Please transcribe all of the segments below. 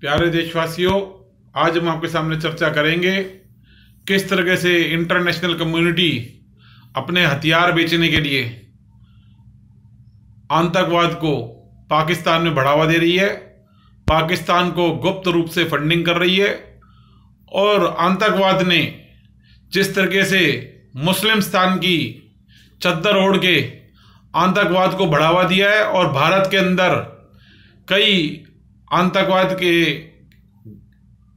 प्यारे देशवासियों आज हम आपके सामने चर्चा करेंगे किस तरह से इंटरनेशनल कम्युनिटी अपने हथियार बेचने के लिए आतंकवाद को पाकिस्तान में बढ़ावा दे रही है पाकिस्तान को गुप्त रूप से फंडिंग कर रही है और आतंकवाद ने जिस तरीके से मुस्लिम स्थान की चद्दर ओढ़ के आतंकवाद को बढ़ावा दिया है और भारत के अंदर कई आतंकवाद के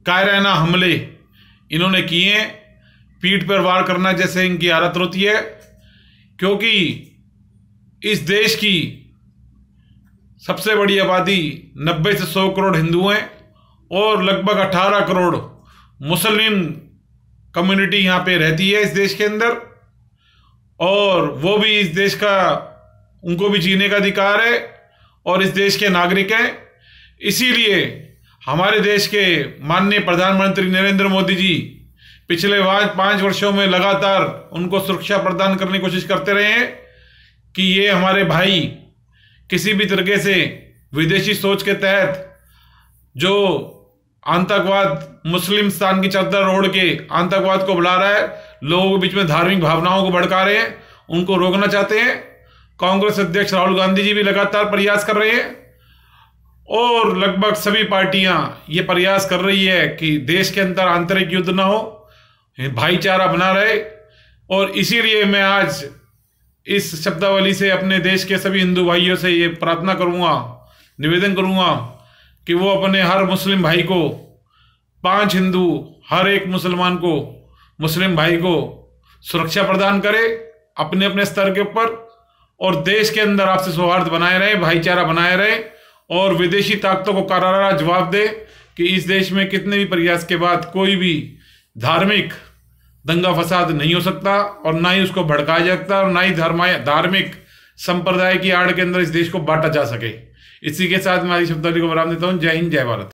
कायराना हमले इन्होंने किए पीठ पर वार करना जैसे इनकी आदत होती है क्योंकि इस देश की सबसे बड़ी आबादी 90 से 100 करोड़ हिंदू हैं और लगभग 18 करोड़ मुस्लिम कम्युनिटी यहाँ पे रहती है इस देश के अंदर और वो भी इस देश का उनको भी जीने का अधिकार है और इस देश के नागरिक हैं इसीलिए हमारे देश के माननीय प्रधानमंत्री नरेंद्र मोदी जी पिछले पांच वर्षों में लगातार उनको सुरक्षा प्रदान करने की कोशिश करते रहे हैं कि ये हमारे भाई किसी भी तरीके से विदेशी सोच के तहत जो आतंकवाद मुस्लिम स्थान की चादर ओढ़ के आतंकवाद को बुला रहा है लोगों के बीच में धार्मिक भावनाओं को भड़का रहे हैं उनको रोकना चाहते हैं कांग्रेस अध्यक्ष राहुल गांधी जी भी लगातार प्रयास कर रहे हैं और लगभग सभी पार्टियां ये प्रयास कर रही है कि देश के अंदर आंतरिक युद्ध ना हो भाईचारा बना रहे और इसीलिए मैं आज इस शब्दावली से अपने देश के सभी हिंदू भाइयों से ये प्रार्थना करूँगा निवेदन करूँगा कि वो अपने हर मुस्लिम भाई को पांच हिंदू हर एक मुसलमान को मुस्लिम भाई को सुरक्षा प्रदान करे अपने अपने स्तर के ऊपर और देश के अंदर आपसे सौहार्द बनाए रहे भाईचारा बनाए रहे और विदेशी ताकतों को करारा जवाब दे कि इस देश में कितने भी प्रयास के बाद कोई भी धार्मिक दंगा फसाद नहीं हो सकता और ना ही उसको भड़काया जा सकता और ना ही धर्माय धार्मिक संप्रदाय की आड़ के अंदर इस देश को बांटा जा सके इसी के साथ मैं आदि शब्दी को विराम देता हूँ जय हिंद जय भारत